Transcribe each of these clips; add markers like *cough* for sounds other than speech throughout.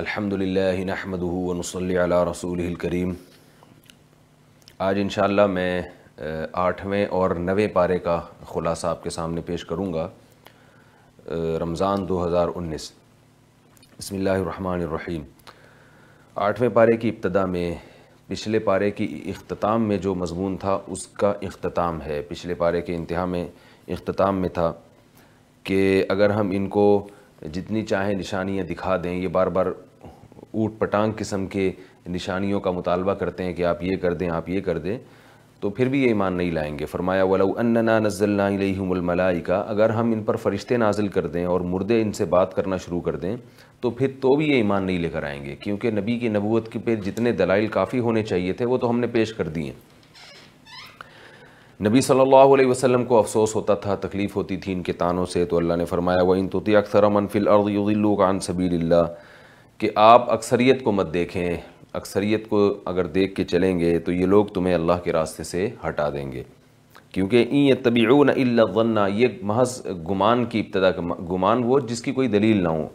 الحمد للہ نحمد ونصلی علی علیہ رسول الکریم آج ان شاء اللہ میں آٹھویں اور نویں پارے کا خلاصہ آپ کے سامنے پیش کروں گا رمضان دو ہزار انیس بسم اللہ الرحمٰن الرحیم آٹھویں پارے کی ابتدا میں پچھلے پارے کی اختتام میں جو مضمون تھا اس کا اختتام ہے پچھلے پارے کے انتہا میں اختتام میں تھا کہ اگر ہم ان کو جتنی چاہیں نشانیاں دکھا دیں یہ بار بار اوٹ پٹانگ قسم کے نشانیوں کا مطالبہ کرتے ہیں کہ آپ یہ کر دیں آپ یہ کر دیں تو پھر بھی یہ ایمان نہیں لائیں گے فرمایا ولو اننا نزلنا الیہم الملائکہ اگر ہم ان پر فرشتے نازل کر دیں اور مردے ان سے بات کرنا شروع کر دیں تو پھر تو بھی یہ ایمان نہیں لے کر آئیں گے کیونکہ نبی کی نبوت کے پہ جتنے دلائل کافی ہونے چاہیے تھے وہ تو ہم نے پیش کر دیے ہیں نبی صلی اللہ علیہ وسلم کو افسوس ہوتا تھا تکلیف ہوتی تھی ان کے تانوں سے تو اللہ نے فرمایا وہ ان توتی اکثر امن فل منفیل عن سبیل اللہ کہ آپ اکثریت کو مت دیکھیں اکثریت کو اگر دیکھ کے چلیں گے تو یہ لوگ تمہیں اللہ کے راستے سے ہٹا دیں گے کیونکہ این طبی اللہ غنّہ یہ محض گمان کی ابتدا گمان وہ جس کی کوئی دلیل نہ ہو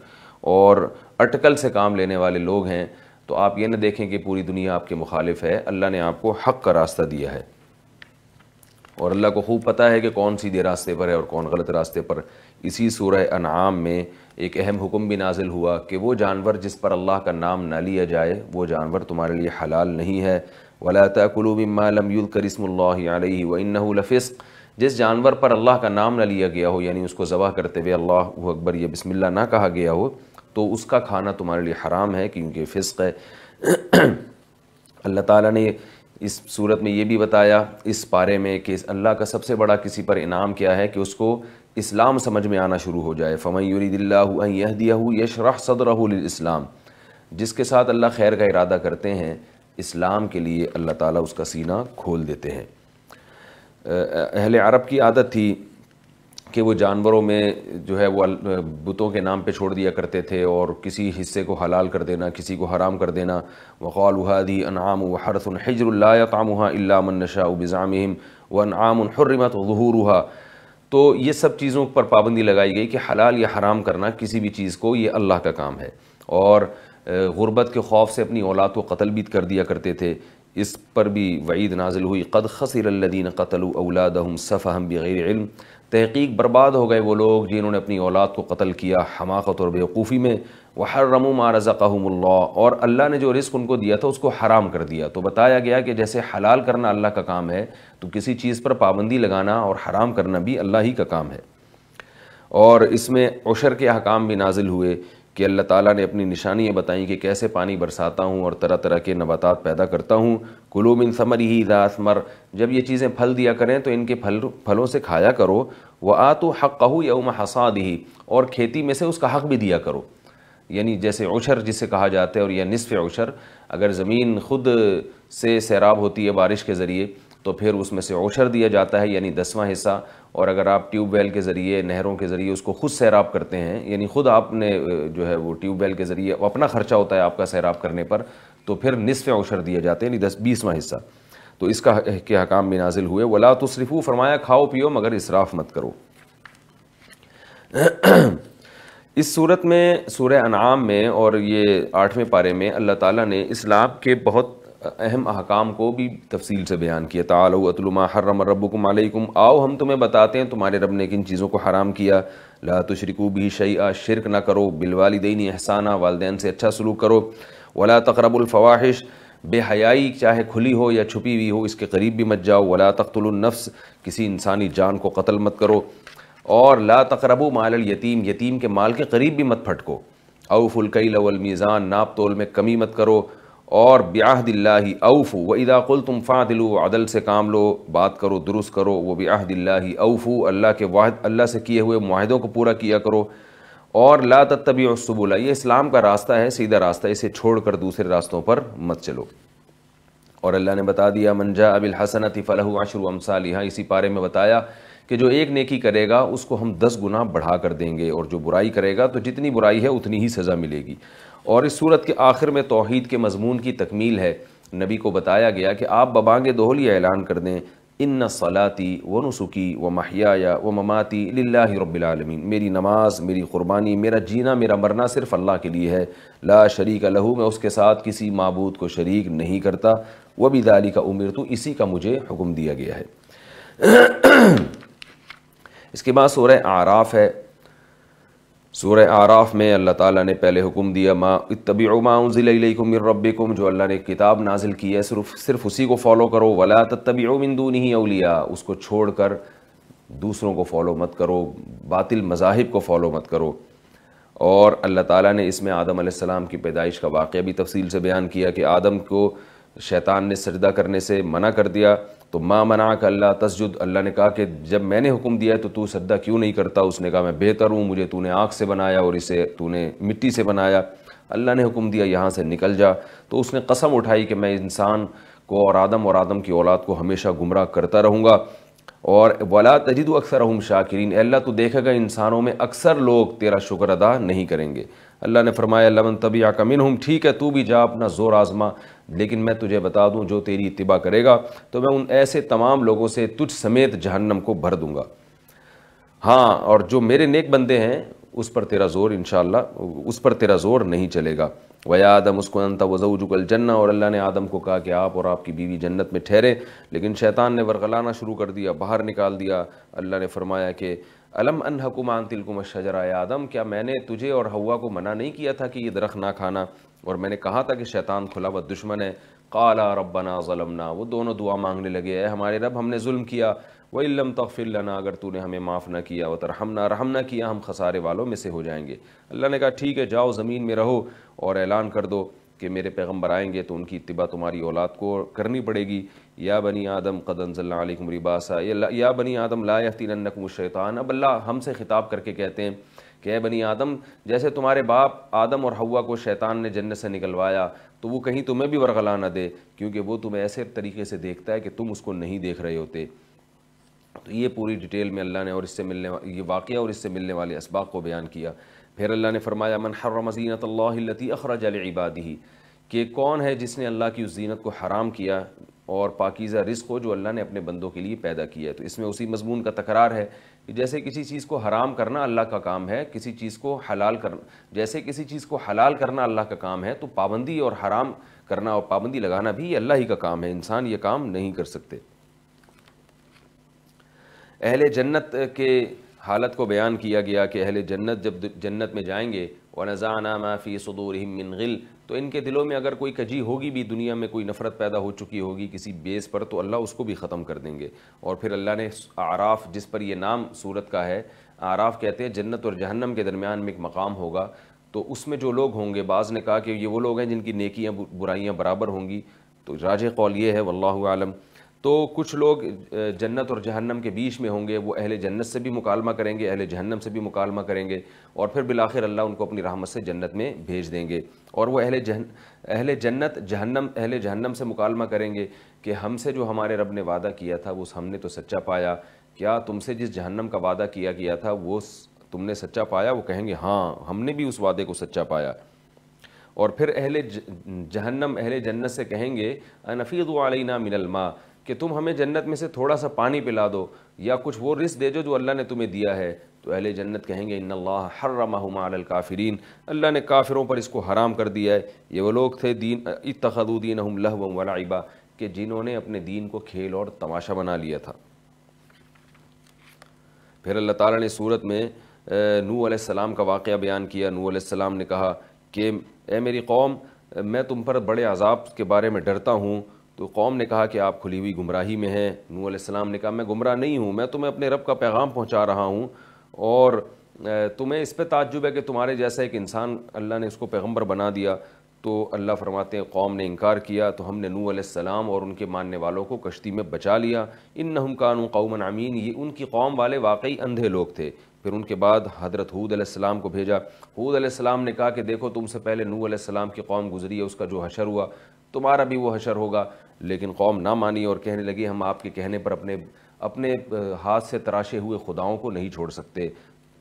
اور اٹکل سے کام لینے والے لوگ ہیں تو آپ یہ نہ دیکھیں کہ پوری دنیا آپ کے مخالف ہے اللہ نے آپ کو حق کا راستہ دیا ہے اور اللہ کو خوب پتہ ہے کہ کون سیدھے راستے پر ہے اور کون غلط راستے پر اسی سورہ انعام میں ایک اہم حکم بھی نازل ہوا کہ وہ جانور جس پر اللہ کا نام نہ لیا جائے وہ جانور تمہارے لیے حلال نہیں ہے ولاق اسم اللہ علیہ وَإِنَّهُ الفصق جس جانور پر اللہ کا نام نہ لیا گیا ہو یعنی اس کو ذبح کرتے ہوئے اللہ اکبر یہ بسم اللہ نہ کہا گیا ہو تو اس کا کھانا تمہارے لیے حرام ہے کیونکہ فسق ہے اللہ تعالیٰ نے اس صورت میں یہ بھی بتایا اس پارے میں کہ اللہ کا سب سے بڑا کسی پر انعام کیا ہے کہ اس کو اسلام سمجھ میں آنا شروع ہو جائے فمن یرید اللہ ان یہدیہ یشرح صدرہ للاسلام جس کے ساتھ اللہ خیر کا ارادہ کرتے ہیں اسلام کے لیے اللہ تعالیٰ اس کا سینہ کھول دیتے ہیں اہل عرب کی عادت تھی کہ وہ جانوروں میں جو ہے وہ بتوں کے نام پہ چھوڑ دیا کرتے تھے اور کسی حصے کو حلال کر دینا کسی کو حرام کر دینا وقال وحادی انعام و حرف الحجر اللہ تعمہ اللہ منشاء بزامہم و انعام الحرمت ظہور تو یہ سب چیزوں پر پابندی لگائی گئی کہ حلال یا حرام کرنا کسی بھی چیز کو یہ اللہ کا کام ہے اور غربت کے خوف سے اپنی اولاد کو قتل بھی کر دیا کرتے تھے اس پر بھی وعید نازل ہوئی قد خصر الدین قتل و اولاد ہم بغیر علم تحقیق برباد ہو گئے وہ لوگ جنہوں نے اپنی اولاد کو قتل کیا حماقت اور بیوقوفی میں وہ ہر رمو ما رضا اللہ اور اللہ نے جو رزق ان کو دیا تھا اس کو حرام کر دیا تو بتایا گیا کہ جیسے حلال کرنا اللہ کا کام ہے تو کسی چیز پر پابندی لگانا اور حرام کرنا بھی اللہ ہی کا کام ہے اور اس میں عشر کے احکام بھی نازل ہوئے کہ اللہ تعالیٰ نے اپنی نشانیاں بتائیں کہ کیسے پانی برساتا ہوں اور طرح طرح کے نباتات پیدا کرتا ہوں کلو ان ثمر ہی داس جب یہ چیزیں پھل دیا کریں تو ان کے پھل پھلوں سے کھایا کرو وہ آ تو حق کہو یوم حساد ہی اور کھیتی میں سے اس کا حق بھی دیا کرو یعنی جیسے عشر جسے کہا جاتا ہے اور یا نصف عشر اگر زمین خود سے سیراب ہوتی ہے بارش کے ذریعے تو پھر اس میں سے اوشر دیا جاتا ہے یعنی دسواں حصہ اور اگر آپ ٹیوب ویل کے ذریعے نہروں کے ذریعے اس کو خود سیراب کرتے ہیں یعنی خود آپ نے جو ہے وہ ٹیوب ویل کے ذریعے اپنا خرچہ ہوتا ہے آپ کا سیراب کرنے پر تو پھر نصف اوشر دیا جاتے ہیں یعنی دس بیسواں حصہ تو اس کا کے حکام بھی نازل ہوئے ولا تصرفو فرمایا کھاؤ پیو مگر اسراف مت کرو *clears throat* اس صورت میں سورہ انعام میں اور یہ آٹھویں پارے میں اللہ تعالیٰ نے اسلام کے بہت اہم احکام کو بھی تفصیل سے بیان کیا تعالو ما حرم ربکم علیکم آؤ ہم تمہیں بتاتے ہیں تمہارے رب نے کن چیزوں کو حرام کیا لا تشرکو بھی شعیٰ شرک نہ کرو بالوالدین احسانہ والدین سے اچھا سلوک کرو ولا تقرب الفواحش بے حیائی چاہے کھلی ہو یا چھپی ہوئی ہو اس کے قریب بھی مت جاؤ ولا تقتل النفس کسی انسانی جان کو قتل مت کرو اور لا تقرب مال الیتیم یتیم کے مال کے قریب بھی مت پھٹکو اوف القیل والمیزان ناپ تول میں کمی مت کرو اور بیاہد اللہ اوفو و ادا قل تم فعدلو دلو عدل سے کام لو بات کرو درست کرو وہ بیاہد اللہ اوفو اللہ کے واحد اللہ سے کیے ہوئے معاہدوں کو پورا کیا کرو اور لا تتبع صبح یہ اسلام کا راستہ ہے سیدھا راستہ اسے چھوڑ کر دوسرے راستوں پر مت چلو اور اللہ نے بتا دیا منجا اب الحسنت فلاح عشر ومسا اسی پارے میں بتایا کہ جو ایک نیکی کرے گا اس کو ہم دس گنا بڑھا کر دیں گے اور جو برائی کرے گا تو جتنی برائی ہے اتنی ہی سزا ملے گی اور اس صورت کے آخر میں توحید کے مضمون کی تکمیل ہے نبی کو بتایا گیا کہ آپ ببانگ دہلی اعلان کر دیں ان نہ و نسخی و محیا و مماتی للہ رب العالمین میری نماز میری قربانی میرا جینا میرا مرنا صرف اللہ کے لیے ہے لا شریک لہو میں اس کے ساتھ کسی معبود کو شریک نہیں کرتا وہ بھی دالی کا عمر تو اسی کا مجھے حکم دیا گیا ہے اس کے بعد سورہ آراف ہے سورہ آراف میں اللہ تعالیٰ نے پہلے حکم دیا ما ما انزل الیکم من ربکم جو اللہ نے کتاب نازل کی ہے صرف صرف اسی کو فالو کرو ولا ولاۃ من دونہ اولیاء اس کو چھوڑ کر دوسروں کو فالو مت کرو باطل مذاہب کو فالو مت کرو اور اللہ تعالیٰ نے اس میں آدم علیہ السلام کی پیدائش کا واقعہ بھی تفصیل سے بیان کیا کہ آدم کو شیطان نے سجدہ کرنے سے منع کر دیا تو ما منع کہ اللہ تسجد اللہ نے کہا کہ جب میں نے حکم دیا تو تو سجدہ کیوں نہیں کرتا اس نے کہا میں بہتر ہوں مجھے تو نے آنکھ سے بنایا اور اسے تو نے مٹی سے بنایا اللہ نے حکم دیا یہاں سے نکل جا تو اس نے قسم اٹھائی کہ میں انسان کو اور آدم اور آدم کی اولاد کو ہمیشہ گمراہ کرتا رہوں گا اور تجد اکثر دکثر شاکرین اللہ تو دیکھے گا انسانوں میں اکثر لوگ تیرا شکر ادا نہیں کریں گے اللہ نے فرمایا لمن طبی عقام ہم ٹھیک ہے تو بھی جا اپنا زور آزما لیکن میں تجھے بتا دوں جو تیری اتباع کرے گا تو میں ان ایسے تمام لوگوں سے تجھ سمیت جہنم کو بھر دوں گا ہاں اور جو میرے نیک بندے ہیں اس پر تیرا زور انشاءاللہ اس پر تیرا زور نہیں چلے گا ویا آدم اس کو انتہا وضو جو اور اللہ نے آدم کو کہا کہ آپ اور آپ کی بیوی جنت میں ٹھہرے لیکن شیطان نے ورغلانا شروع کر دیا باہر نکال دیا اللہ نے فرمایا کہ علم ان حکمان تلکم شجرائے آدم کیا میں نے تجھے اور ہوا کو منع نہیں کیا تھا کہ یہ درخت نہ کھانا اور میں نے کہا تھا کہ شیطان کھلا و دشمن ہے قالا ربنا ظلمنا وہ دونوں دعا مانگنے لگے اے ہمارے رب ہم نے ظلم کیا وہ علم تغفر لنا اگر تو نے ہمیں معاف نہ کیا وہ تو نہ رحم نہ کیا ہم خسارے والوں میں سے ہو جائیں گے اللہ نے کہا ٹھیک ہے جاؤ زمین میں رہو اور اعلان کر دو کہ میرے پیغمبر آئیں گے تو ان کی اتباع تمہاری اولاد کو کرنی پڑے گی یا بنی آدم قد انزلنا علیکم رباسا یا بنی آدم لا انکم الشیطان اب اللہ ہم سے خطاب کر کے کہتے ہیں کہ اے بنی آدم جیسے تمہارے باپ آدم اور ہوا کو شیطان نے جنت سے نکلوایا تو وہ کہیں تمہیں بھی ورغلا نہ دے کیونکہ وہ تمہیں ایسے طریقے سے دیکھتا ہے کہ تم اس کو نہیں دیکھ رہے ہوتے تو یہ پوری ڈیٹیل میں اللہ نے اور اس سے ملنے یہ واقعہ اور اس سے ملنے والے اسباق کو بیان کیا پھر اللہ نے فرمایا من حرم زینت اللہ التی اخرج لعبادہ کہ کون ہے جس نے اللہ کی اس زینت کو حرام کیا اور پاکیزہ رزق ہو جو اللہ نے اپنے بندوں کے لیے پیدا کیا ہے تو اس میں اسی مضمون کا تکرار ہے کہ جیسے کسی چیز کو حرام کرنا اللہ کا کام ہے کسی چیز کو حلال کرنا جیسے کسی چیز کو حلال کرنا اللہ کا کام ہے تو پابندی اور حرام کرنا اور پابندی لگانا بھی اللہ ہی کا کام ہے انسان یہ کام نہیں کر سکتے اہل جنت کے حالت کو بیان کیا گیا کہ اہل جنت جب جنت میں جائیں گے وَنَزَعْنَا مَا فِي صُدُورِهِم صدور غِلْ تو ان کے دلوں میں اگر کوئی کجی ہوگی بھی دنیا میں کوئی نفرت پیدا ہو چکی ہوگی کسی بیس پر تو اللہ اس کو بھی ختم کر دیں گے اور پھر اللہ نے عراف جس پر یہ نام صورت کا ہے عراف کہتے ہیں جنت اور جہنم کے درمیان میں ایک مقام ہوگا تو اس میں جو لوگ ہوں گے بعض نے کہا کہ یہ وہ لوگ ہیں جن کی نیکیاں برائیاں برابر ہوں گی تو راج قول یہ ہے واللہ عالم تو کچھ لوگ جنت اور جہنم کے بیچ میں ہوں گے وہ اہل جنت سے بھی مکالمہ کریں گے اہل جہنم سے بھی مکالمہ کریں گے اور پھر بالآخر اللہ ان کو اپنی رحمت سے جنت میں بھیج دیں گے اور وہ اہل جہن اہل جنت جہنم اہل جہنم سے مکالمہ کریں گے کہ ہم سے جو ہمارے رب نے وعدہ کیا تھا وہ ہم نے تو سچا پایا کیا تم سے جس جہنم کا وعدہ کیا گیا تھا وہ تم نے سچا پایا وہ کہیں گے ہاں ہم نے بھی اس وعدے کو سچا پایا اور پھر اہل جہنم اہل جنت سے کہیں گے انفیض علینا من الماء کہ تم ہمیں جنت میں سے تھوڑا سا پانی پلا دو یا کچھ وہ رزق دے جو جو اللہ نے تمہیں دیا ہے تو اہل جنت کہیں گے ان اللہ حرمہما علی الکافرین اللہ نے کافروں پر اس کو حرام کر دیا ہے یہ وہ لوگ تھے دین دینہم الدین ولعبا کہ جنہوں نے اپنے دین کو کھیل اور تماشا بنا لیا تھا پھر اللہ تعالیٰ نے صورت میں نو علیہ السلام کا واقعہ بیان کیا نو علیہ السلام نے کہا کہ اے میری قوم میں تم پر بڑے عذاب کے بارے میں ڈرتا ہوں تو قوم نے کہا کہ آپ کھلی ہوئی گمراہی میں ہیں نو علیہ السلام نے کہا میں گمراہ نہیں ہوں میں تمہیں اپنے رب کا پیغام پہنچا رہا ہوں اور تمہیں اس پہ تعجب ہے کہ تمہارے جیسا ایک انسان اللہ نے اس کو پیغمبر بنا دیا تو اللہ فرماتے ہیں قوم نے انکار کیا تو ہم نے نو علیہ السلام اور ان کے ماننے والوں کو کشتی میں بچا لیا ان نہ قانو قومن امین یہ ان کی قوم والے واقعی اندھے لوگ تھے پھر ان کے بعد حضرت حود علیہ السلام کو بھیجا حود علیہ السلام نے کہا کہ دیکھو تم سے پہلے نو علیہ السلام کی قوم گزری ہے اس کا جو حشر ہوا تمہارا بھی وہ حشر ہوگا لیکن قوم نہ مانی اور کہنے لگی ہم آپ کے کہنے پر اپنے اپنے ہاتھ سے تراشے ہوئے خداؤں کو نہیں چھوڑ سکتے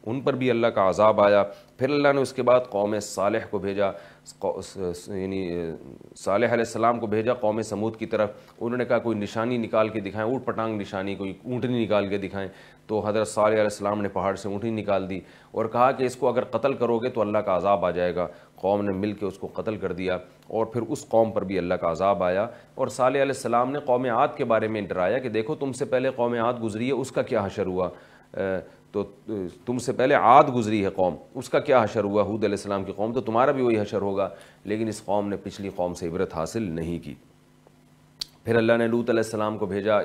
ان پر بھی اللہ کا عذاب آیا پھر اللہ نے اس کے بعد قوم صالح کو بھیجا یعنی صالح علیہ السلام کو بھیجا قوم سمود کی طرف انہوں نے کہا کوئی نشانی نکال کے دکھائیں اونٹ پٹانگ نشانی کوئی اونٹنی نکال کے دکھائیں تو حضرت صالح علیہ السلام نے پہاڑ سے اونٹنی نکال دی اور کہا کہ اس کو اگر قتل کرو گے تو اللہ کا عذاب آ جائے گا قوم نے مل کے اس کو قتل کر دیا اور پھر اس قوم پر بھی اللہ کا عذاب آیا اور صالح علیہ السلام نے قوم عاد کے بارے میں ڈرایا کہ دیکھو تم سے پہلے قوم عاد گزری ہے اس کا کیا حشر ہوا تو تم سے پہلے عاد گزری ہے قوم اس کا کیا حشر ہوا حود علیہ السلام کی قوم تو تمہارا بھی وہی حشر ہوگا لیکن اس قوم نے پچھلی قوم سے عبرت حاصل نہیں کی پھر اللہ نے لوت علیہ السلام کو بھیجا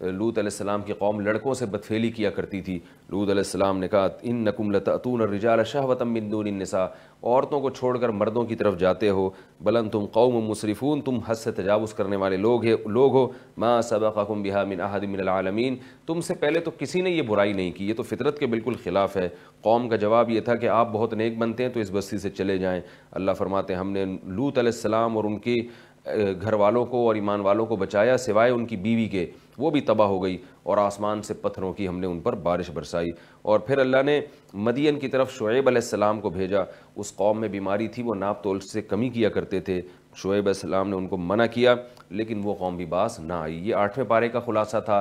لوت علیہ السلام کی قوم لڑکوں سے بدفیلی کیا کرتی تھی لوت علیہ السلام نے کہا ان نقم لتعتون الرجال شہوتم من دون النساء عورتوں کو چھوڑ کر مردوں کی طرف جاتے ہو بلن تم قوم مصرفون تم حس سے تجاوز کرنے والے لوگ ہے لوگ ہو ما سبقکم بها من احد العالمین تم سے پہلے تو کسی نے یہ برائی نہیں کی یہ تو فطرت کے بالکل خلاف ہے قوم کا جواب یہ تھا کہ آپ بہت نیک بنتے ہیں تو اس بستی سے چلے جائیں اللہ فرماتے ہیں ہم نے لوت علیہ السلام اور ان کی گھر والوں کو اور ایمان والوں کو بچایا سوائے ان کی بیوی کے وہ بھی تباہ ہو گئی اور آسمان سے پتھروں کی ہم نے ان پر بارش برسائی اور پھر اللہ نے مدین کی طرف شعیب علیہ السلام کو بھیجا اس قوم میں بیماری تھی وہ ناپ تول سے کمی کیا کرتے تھے شعیب علیہ السلام نے ان کو منع کیا لیکن وہ قوم بھی باس نہ آئی یہ آٹھویں پارے کا خلاصہ تھا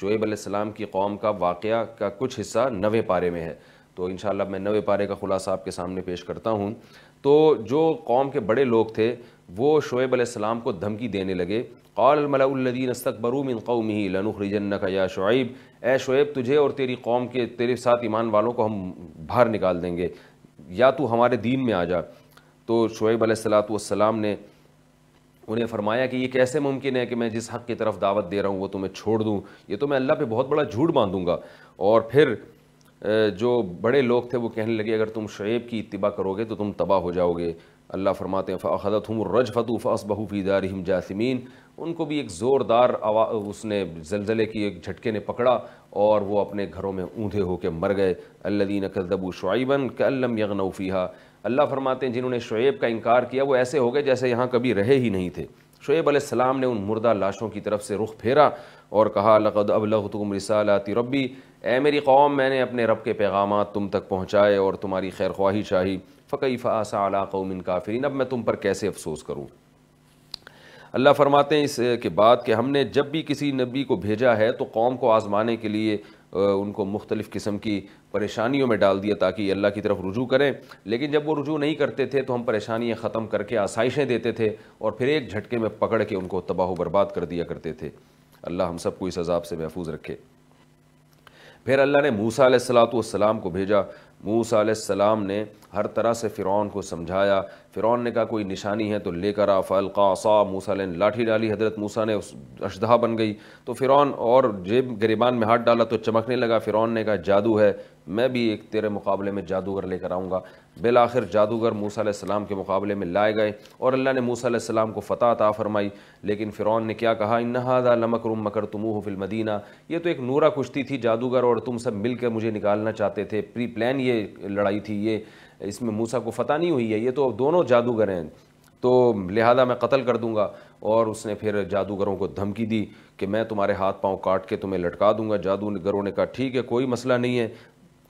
شعیب علیہ السلام کی قوم کا واقعہ کا کچھ حصہ نوے پارے میں ہے تو انشاءاللہ میں نوے پارے کا خلاصہ آپ کے سامنے پیش کرتا ہوں تو جو قوم کے بڑے لوگ تھے وہ شعیب علیہ السلام کو دھمکی دینے لگے قال الملاء الدین من قومه لنخرجنك یا شعیب اے شعیب تجھے اور تیری قوم کے تیرے ساتھ ایمان والوں کو ہم باہر نکال دیں گے یا تو ہمارے دین میں آ جا تو شعیب علیہ السلاۃ والسلام نے انہیں فرمایا کہ یہ کیسے ممکن ہے کہ میں جس حق کی طرف دعوت دے رہا ہوں وہ تمہیں چھوڑ دوں یہ تو میں اللہ پہ بہت بڑا جھوٹ باندھوں گا اور پھر جو بڑے لوگ تھے وہ کہنے لگے اگر تم شعیب کی اتباع کرو گے تو تم تباہ ہو جاؤ گے اللہ فرماتے فرتم ہم رج فتو اص بہوفی دارم جاسمین ان کو بھی ایک زوردار اس نے زلزلے کی ایک جھٹکے نے پکڑا اور وہ اپنے گھروں میں اونھے ہو کے مر گئے اللہ دینکبو شعیباً کلم الّم یغنوفیحا اللہ فرماتے ہیں جنہوں نے شعیب کا انکار کیا وہ ایسے ہو گئے جیسے یہاں کبھی رہے ہی نہیں تھے شعیب علیہ السلام نے ان مردہ لاشوں کی طرف سے رخ پھیرا اور کہا لقد ابلغتکم رسالات ربی اے میری قوم میں نے اپنے رب کے پیغامات تم تک پہنچائے اور تمہاری خیر خواہی چاہی فقی علی قوم ان کافرین اب میں تم پر کیسے افسوس کروں اللہ فرماتے ہیں اس کے بعد کہ ہم نے جب بھی کسی نبی کو بھیجا ہے تو قوم کو آزمانے کے لیے ان کو مختلف قسم کی پریشانیوں میں ڈال دیا تاکہ اللہ کی طرف رجوع کریں لیکن جب وہ رجوع نہیں کرتے تھے تو ہم پریشانیاں ختم کر کے آسائشیں دیتے تھے اور پھر ایک جھٹکے میں پکڑ کے ان کو تباہ و برباد کر دیا کرتے تھے اللہ ہم سب کو اس عذاب سے محفوظ رکھے پھر اللہ نے موسیٰ علیہ السلام کو بھیجا موسا علیہ السلام نے ہر طرح سے فرعون کو سمجھایا فرعون نے کہا کوئی نشانی ہے تو لے کر آفلقہ اصا موسا علیہ نے لاٹھی ڈالی حضرت موسا نے اشدہ بن گئی تو فرعون اور جیب غریبان میں ہاتھ ڈالا تو چمکنے لگا فرعون نے کہا جادو ہے میں بھی ایک تیرے مقابلے میں جادوگر لے کر آؤں گا بالآخر جادوگر موسیٰ علیہ السلام کے مقابلے میں لائے گئے اور اللہ نے موسیٰ علیہ السلام کو فتح عطا فرمائی لیکن فرعون نے کیا کہا انہا لمکرم رم مکر تم فی المدینہ یہ تو ایک نورہ کشتی تھی جادوگر اور تم سب مل کر مجھے نکالنا چاہتے تھے پری پلین یہ لڑائی تھی یہ اس میں موسیٰ کو فتح نہیں ہوئی ہے یہ تو دونوں جادوگر ہیں تو لہذا میں قتل کر دوں گا اور اس نے پھر جادوگروں کو دھمکی دی کہ میں تمہارے ہاتھ پاؤں کاٹ کے تمہیں لٹکا دوں گا جادوگروں نے کہا ٹھیک ہے کوئی مسئلہ نہیں ہے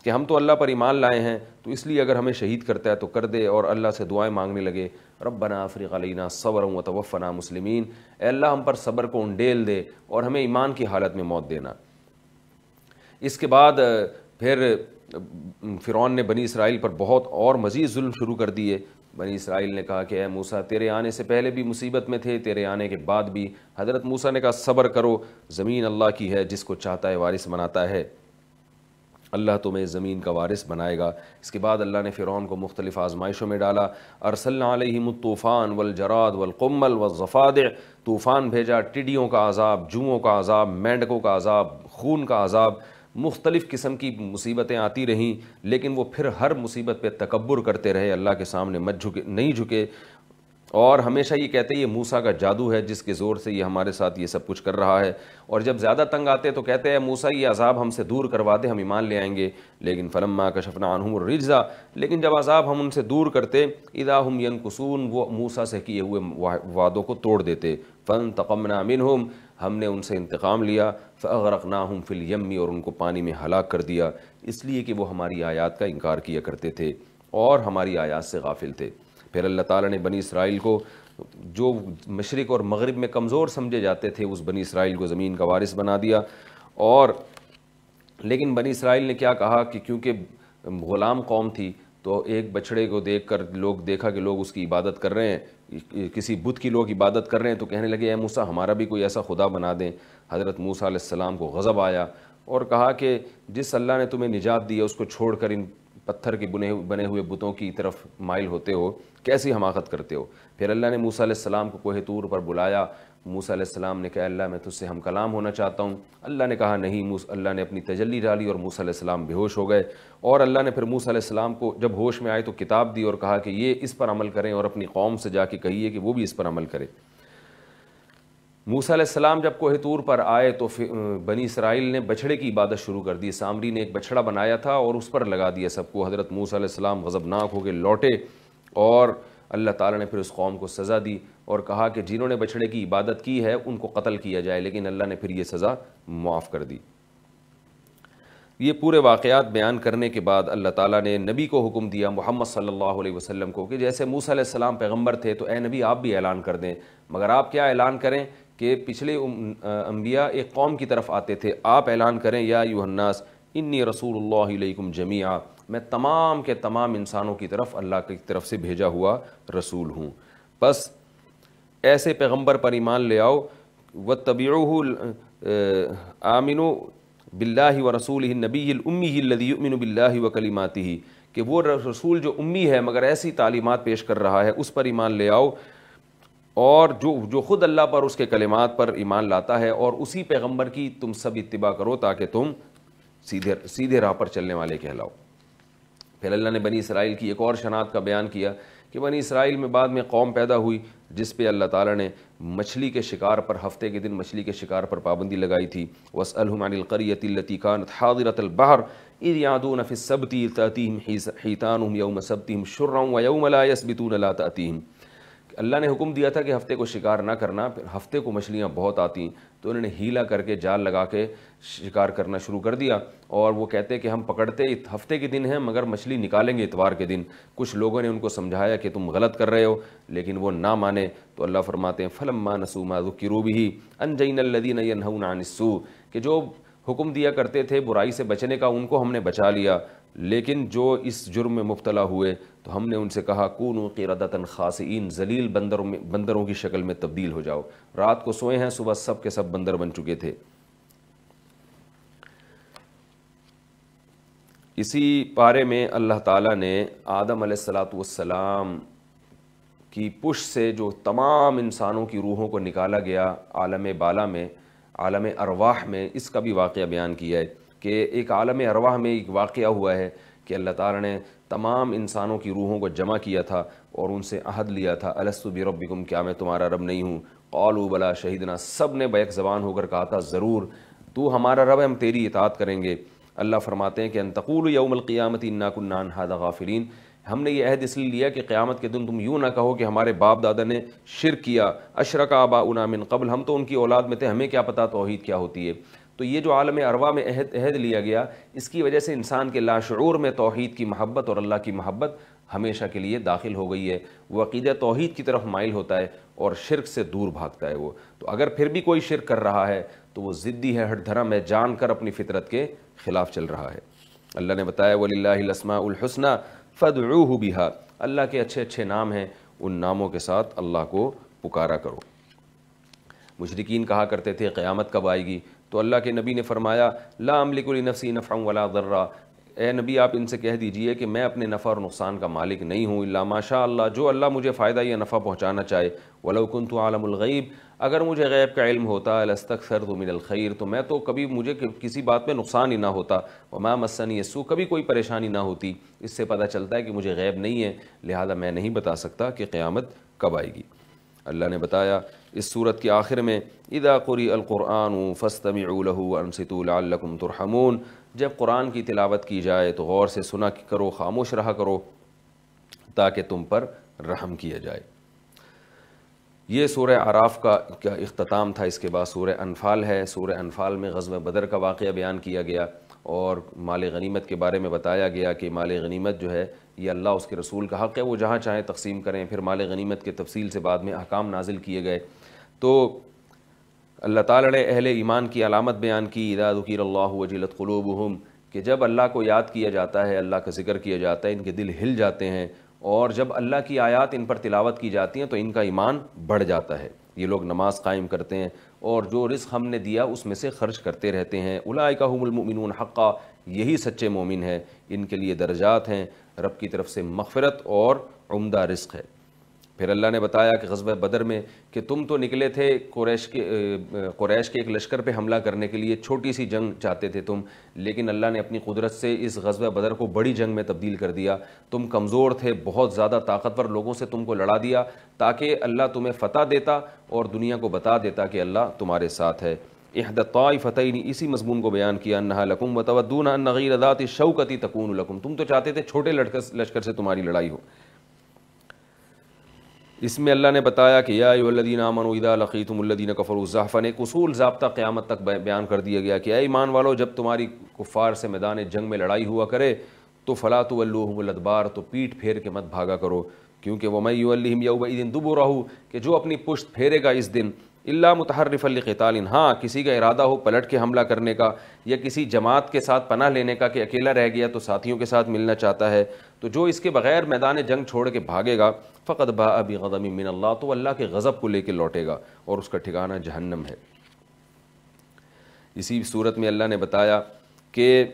کہ ہم تو اللہ پر ایمان لائے ہیں تو اس لیے اگر ہمیں شہید کرتا ہے تو کر دے اور اللہ سے دعائیں مانگنے لگے صبر صبر و توفنا مسلمین اے اللہ ہم پر کو انڈیل دے اور ہمیں ایمان کی حالت میں موت دینا اس کے بعد پھر فرعون نے بنی اسرائیل پر بہت اور مزید ظلم شروع کر دیے بنی اسرائیل نے کہا کہ اے موسا تیرے آنے سے پہلے بھی مصیبت میں تھے تیرے آنے کے بعد بھی حضرت موسا نے کہا صبر کرو زمین اللہ کی ہے جس کو چاہتا ہے وارث بناتا ہے اللہ تمہیں زمین کا وارث بنائے گا اس کے بعد اللہ نے فرعون کو مختلف آزمائشوں میں ڈالا ارسل علیہم الطوفان والجراد والقمل والزفادع طوفان بھیجا ٹڈیوں کا عذاب کا عذاب مینڈکوں کا عذاب خون کا عذاب مختلف قسم کی مصیبتیں آتی رہیں لیکن وہ پھر ہر مصیبت پہ تکبر کرتے رہے اللہ کے سامنے مت جھکے نہیں جھکے اور ہمیشہ یہ کہتے ہیں یہ موسا کا جادو ہے جس کے زور سے یہ ہمارے ساتھ یہ سب کچھ کر رہا ہے اور جب زیادہ تنگ آتے تو کہتے ہیں موسا یہ عذاب ہم سے دور کروا دے ہم ایمان لے آئیں گے لیکن فلما شفنا عنہم الرجزا لیکن جب عذاب ہم ان سے دور کرتے ادا ہم ین قسوم وہ موسا سے کیے ہوئے وعدوں کو توڑ دیتے فن تقمنا منہم ہم نے ان سے انتقام لیا فرق نا ہم فل یمی اور ان کو پانی میں ہلاک کر دیا اس لیے کہ وہ ہماری آیات کا انکار کیا کرتے تھے اور ہماری آیات سے غافل تھے پھر اللہ تعالیٰ نے بنی اسرائیل کو جو مشرق اور مغرب میں کمزور سمجھے جاتے تھے اس بنی اسرائیل کو زمین کا وارث بنا دیا اور لیکن بنی اسرائیل نے کیا کہا کہ کیونکہ غلام قوم تھی تو ایک بچڑے کو دیکھ کر لوگ دیکھا کہ لوگ اس کی عبادت کر رہے ہیں کسی بت کی لوگ عبادت کر رہے ہیں تو کہنے لگے اے موسا ہمارا بھی کوئی ایسا خدا بنا دیں حضرت موسیٰ علیہ السلام کو غضب آیا اور کہا کہ جس اللہ نے تمہیں نجات دی ہے اس کو چھوڑ کر ان پتھر کے بنے بنے ہوئے بتوں کی طرف مائل ہوتے ہو کیسی حماقت کرتے ہو پھر اللہ نے موسیٰ علیہ السلام کو کوہ طور پر بلایا موسیٰ علیہ السلام نے کہا اللہ میں تجھ سے ہم کلام ہونا چاہتا ہوں اللہ نے کہا نہیں اللہ نے اپنی تجلی ڈالی اور موسیٰ علیہ السلام بے ہوش ہو گئے اور اللہ نے پھر موسیٰ علیہ السلام کو جب ہوش میں آئے تو کتاب دی اور کہا کہ یہ اس پر عمل کریں اور اپنی قوم سے جا کے کہیے کہ وہ بھی اس پر عمل کرے علیہ السلام جب کوہ طور پر آئے تو بنی اسرائیل نے بچھڑے کی عبادت شروع کر دی سامری نے ایک بچھڑا بنایا تھا اور اس پر لگا دیا سب کو حضرت موسیٰ علیہ السلام غضبناک ناک ہو کے لوٹے اور اللہ تعالیٰ نے پھر اس قوم کو سزا دی اور کہا کہ جنہوں نے بچھڑے کی عبادت کی ہے ان کو قتل کیا جائے لیکن اللہ نے پھر یہ سزا معاف کر دی یہ پورے واقعات بیان کرنے کے بعد اللہ تعالیٰ نے نبی کو حکم دیا محمد صلی اللہ علیہ وسلم کو کہ جیسے موسیٰ علیہ السلام پیغمبر تھے تو اے نبی آپ بھی اعلان کر دیں مگر آپ کیا اعلان کریں کہ پچھلے انبیاء ایک قوم کی طرف آتے تھے آپ اعلان کریں یا یو الناس انی رسول اللہ علیکم جمیا میں تمام کے تمام انسانوں کی طرف اللہ کی طرف سے بھیجا ہوا رسول ہوں بس ایسے پیغمبر پر ایمان لے آؤ و طبیع آمن و بلّہ و رسول نبی لدی امین الب و کلیماتی کہ وہ رسول جو امی ہے مگر ایسی تعلیمات پیش کر رہا ہے اس پر ایمان لے آؤ اور جو جو خود اللہ پر اس کے کلمات پر ایمان لاتا ہے اور اسی پیغمبر کی تم سب اتباع کرو تاکہ تم سیدھے سیدھے راہ پر چلنے والے کہلاؤ پھر اللہ نے بنی اسرائیل کی ایک اور شناخت کا بیان کیا کہ بنی اسرائیل میں بعد میں قوم پیدا ہوئی جس پہ اللہ تعالیٰ نے مچھلی کے شکار پر ہفتے کے دن مچھلی کے شکار پر پابندی لگائی تھی وس الحمان القریت الطیقان حاضرت البہر اد یادون فصبتی تعطیم صبطیم یوم یسبتون اللہ تعطیم اللہ نے حکم دیا تھا کہ ہفتے کو شکار نہ کرنا پھر ہفتے کو مچھلیاں بہت آتی تو انہوں نے ہیلا کر کے جال لگا کے شکار کرنا شروع کر دیا اور وہ کہتے کہ ہم پکڑتے ہفتے کے دن ہیں مگر مچھلی نکالیں گے اتوار کے دن کچھ لوگوں نے ان کو سمجھایا کہ تم غلط کر رہے ہو لیکن وہ نہ مانے تو اللہ فرماتے ہیں فلم ماں نسو ماضو کروب ہی انجین اللہانسو کہ جو حکم دیا کرتے تھے برائی سے بچنے کا ان کو ہم نے بچا لیا لیکن جو اس جرم میں مبتلا ہوئے تو ہم نے ان سے کہا کون کی ردن خاصین ذلیل بندروں میں بندروں کی شکل میں تبدیل ہو جاؤ رات کو سوئے ہیں صبح سب کے سب بندر بن چکے تھے اسی پارے میں اللہ تعالیٰ نے آدم علیہ السلاۃ والسلام کی پش سے جو تمام انسانوں کی روحوں کو نکالا گیا عالم بالا میں عالم ارواح میں اس کا بھی واقعہ بیان کیا ہے کہ ایک عالم ارواح میں ایک واقعہ ہوا ہے کہ اللہ تعالیٰ نے تمام انسانوں کی روحوں کو جمع کیا تھا اور ان سے عہد لیا تھا السبیہ رب کیا میں تمہارا رب نہیں ہوں قالو بلا شہیدنا سب نے بیک زبان ہو کر کہا تھا ضرور تو ہمارا رب ہے تیری اطاعت کریں گے اللہ فرماتے ہیں کہ انتقول یوم القیامت انا کنان ہا غافرین ہم نے یہ عہد اس لیے لیا کہ قیامت کے دن تم یوں نہ کہو کہ ہمارے باپ دادا نے شرک کیا اشرک آبا من قبل ہم تو ان کی اولاد میں تھے ہمیں کیا پتا توحید کیا ہوتی ہے تو یہ جو عالم اروا میں عہد عہد لیا گیا اس کی وجہ سے انسان کے لاشعور میں توحید کی محبت اور اللہ کی محبت ہمیشہ کے لیے داخل ہو گئی ہے وہ عقیدہ توحید کی طرف مائل ہوتا ہے اور شرک سے دور بھاگتا ہے وہ تو اگر پھر بھی کوئی شرک کر رہا ہے تو وہ ضدی ہے ہر دھرم ہے جان کر اپنی فطرت کے خلاف چل رہا ہے اللہ نے بتایا ولی اللہ لسمہ الحسنہ فد بہا اللہ کے اچھے اچھے نام ہیں ان ناموں کے ساتھ اللہ کو پکارا کرو مشرقین کہا کرتے تھے قیامت کب آئے گی تو اللہ کے نبی نے فرمایا لا املک لنفسی النفس نفع ذرہ اے نبی آپ ان سے کہہ دیجئے کہ میں اپنے نفع اور نقصان کا مالک نہیں ہوں اللہ ماشاء اللہ جو اللہ مجھے فائدہ یا نفع پہنچانا چاہے ولو تو عالم الغیب اگر مجھے غیب کا علم ہوتا الستخر تو من الخیر تو میں تو کبھی مجھے کسی بات میں نقصان ہی نہ ہوتا وما مسنی یسو کبھی کوئی پریشانی نہ ہوتی اس سے پتہ چلتا ہے کہ مجھے غیب نہیں ہے لہذا میں نہیں بتا سکتا کہ قیامت کب آئے گی اللہ نے بتایا اس صورت کے آخر میں ادا قری القرآن فستم الہ اول انسط العلقم جب قرآن کی تلاوت کی جائے تو غور سے سنا کرو خاموش رہا کرو تاکہ تم پر رحم کیا جائے یہ سورہ عراف کا اختتام تھا اس کے بعد سورہ انفال ہے سورہ انفال میں غزو بدر کا واقعہ بیان کیا گیا اور مال غنیمت کے بارے میں بتایا گیا کہ مال غنیمت جو ہے یہ اللہ اس کے رسول کا حق ہے وہ جہاں چاہیں تقسیم کریں پھر مال غنیمت کے تفصیل سے بعد میں احکام نازل کیے گئے تو اللہ تعالیٰ نے اہل ایمان کی علامت بیان کی ادا ذکیر اللہ وجلت قلوبہم کہ جب اللہ کو یاد کیا جاتا ہے اللہ کا ذکر کیا جاتا ہے ان کے دل ہل جاتے ہیں اور جب اللہ کی آیات ان پر تلاوت کی جاتی ہیں تو ان کا ایمان بڑھ جاتا ہے یہ لوگ نماز قائم کرتے ہیں اور جو رزق ہم نے دیا اس میں سے خرچ کرتے رہتے ہیں الائے المؤمنون حقا یہی سچے مومن ہیں ان کے لیے درجات ہیں رب کی طرف سے مغفرت اور عمدہ رزق ہے پھر اللہ نے بتایا کہ غزوہ بدر میں کہ تم تو نکلے تھے قریش کے قریش کے ایک لشکر پہ حملہ کرنے کے لیے چھوٹی سی جنگ چاہتے تھے تم لیکن اللہ نے اپنی قدرت سے اس غزب بدر کو بڑی جنگ میں تبدیل کر دیا تم کمزور تھے بہت زیادہ طاقتور لوگوں سے تم کو لڑا دیا تاکہ اللہ تمہیں فتح دیتا اور دنیا کو بتا دیتا کہ اللہ تمہارے ساتھ ہے احد فتح اسی مضمون کو بیان کیا اللہ نغیر اداتی شوقی تکون لکم تم تو چاہتے تھے چھوٹے لشکر سے تمہاری لڑائی ہو اس میں اللہ نے بتایا کہ یا الدین امن ادا لقیتم الدین کفر الظافن ایک اصول ضابطہ قیامت تک بیان کر دیا گیا کہ اے ایمان والو جب تمہاری کفار سے میدان جنگ میں لڑائی ہوا کرے تو فلاط و الادبار تو پیٹ پھیر کے مت بھاگا کرو کیونکہ وہ میں یو اللہ یوبید دبو کہ جو اپنی پشت پھیرے گا اس دن اللہ متحرف القِ ہاں کسی کا ارادہ ہو پلٹ کے حملہ کرنے کا یا کسی جماعت کے ساتھ پناہ لینے کا کہ اکیلا رہ گیا تو ساتھیوں کے ساتھ ملنا چاہتا ہے تو جو اس کے بغیر میدان جنگ چھوڑ کے بھاگے گا فقط با ابی غضب من اللہ تو اللہ کے غضب کو لے کے لوٹے گا اور اس کا ٹھکانہ جہنم ہے اسی صورت میں اللہ نے بتایا کہ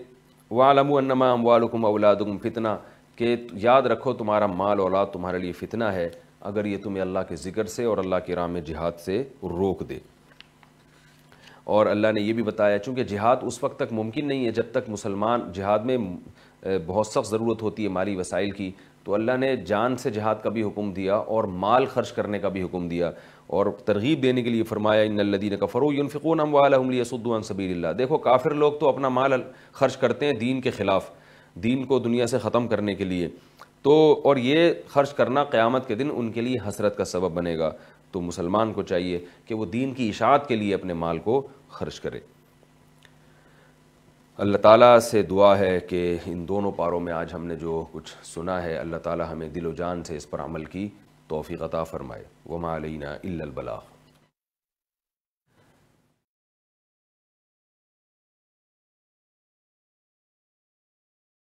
وعلم انما اموالکم اولادکم فتنہ کہ یاد رکھو تمہارا مال اولاد تمہارے لیے فتنہ ہے اگر یہ تمہیں اللہ کے ذکر سے اور اللہ کے میں جہاد سے روک دے اور اللہ نے یہ بھی بتایا چونکہ جہاد اس وقت تک ممکن نہیں ہے جب تک مسلمان جہاد میں بہت سخت ضرورت ہوتی ہے مالی وسائل کی تو اللہ نے جان سے جہاد کا بھی حکم دیا اور مال خرچ کرنے کا بھی حکم دیا اور ترغیب دینے کے لیے فرمایا ان اللہ دین کا فروغ سبیل اللہ دیکھو کافر لوگ تو اپنا مال خرچ کرتے ہیں دین کے خلاف دین کو دنیا سے ختم کرنے کے لیے تو اور یہ خرچ کرنا قیامت کے دن ان کے لیے حسرت کا سبب بنے گا تو مسلمان کو چاہیے کہ وہ دین کی اشاعت کے لیے اپنے مال کو خرچ کرے اللہ تعالیٰ سے دعا ہے کہ ان دونوں پاروں میں آج ہم نے جو کچھ سنا ہے اللہ تعالیٰ ہمیں دل و جان سے اس پر عمل کی توفیق عطا فرمائے وما علینا الا البلاغ